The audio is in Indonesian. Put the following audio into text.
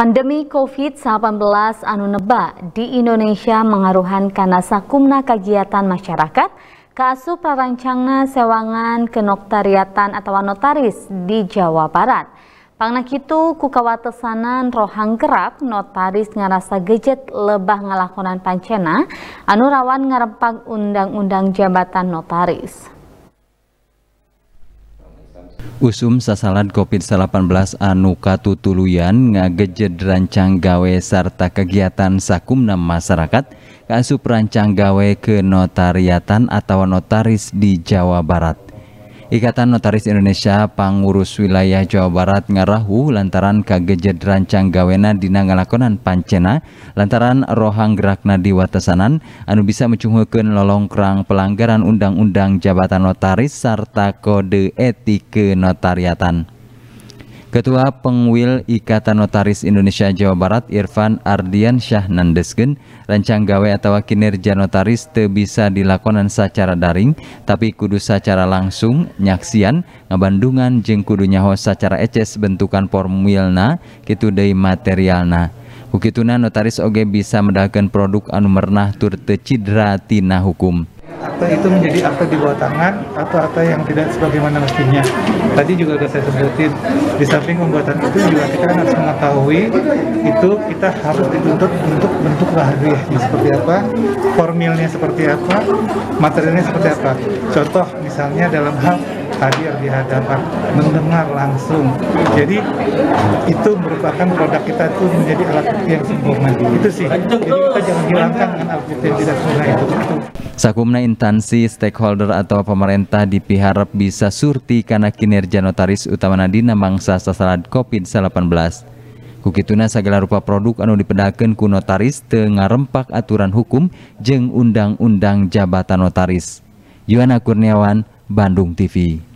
Pandemi COVID-19 anu neba di Indonesia karena sakumna kegiatan masyarakat kasu prarancangna sewangan kenoktariatan atau notaris di Jawa Barat. Pangna itu kukawatesanan rohang gerak notaris ngarasa gejet lebah ngalakonan pancena anu rawan ngarempag undang-undang jabatan notaris. Usum sasalan COVID-19 anu katutuluyan ngagejed rancang gawe sarta kegiatan sakumna masyarakat kasup rancang gawe ke notariatan atau notaris di Jawa Barat. Ikatan Notaris Indonesia pangurus wilayah Jawa Barat ngarahu lantaran kagejet rancang gawena dina ngalakonan pancena lantaran rohang gerakna di watasanan anu bisa lolong lolongkrang pelanggaran undang-undang jabatan notaris serta kode etike notariatan. Ketua Pengwil Ikatan Notaris Indonesia Jawa Barat Irfan Ardian Syah Nandesgen Rencang gawe atau kinerja notaris te bisa dilakonan secara daring tapi kudu secara langsung nyaksian ngabandungan jeng kudu nyaho secara eces bentukan formwilna, kitu dei materialna Bukituna notaris oge bisa mendahkan produk anu mernah tur cidra tina hukum apa itu menjadi akte di bawah tangan atau apa yang tidak sebagaimana mestinya. Tadi juga sudah saya sebutin, di samping pembuatan itu juga kita kan harus mengetahui itu kita harus dituntut untuk bentuk hadiahnya seperti apa, formilnya seperti apa, materialnya seperti apa. Contoh misalnya dalam hal hadir di hadapan, mendengar langsung. Jadi itu merupakan produk kita itu menjadi alat bukti yang sempurna. Itu sih. Jadi kita jangan hilangkan dengan alat bukti yang tidak sempurna Sakumna instansi stakeholder atau pemerintah dipiharap bisa surti karena kinerja notaris utama Nadina mangsa sasaran COVID-19. Kukituna segala rupa produk anu dipedakan ku notaris rempak aturan hukum jeng undang-undang jabatan notaris. Yuana Kurniawan, Bandung TV.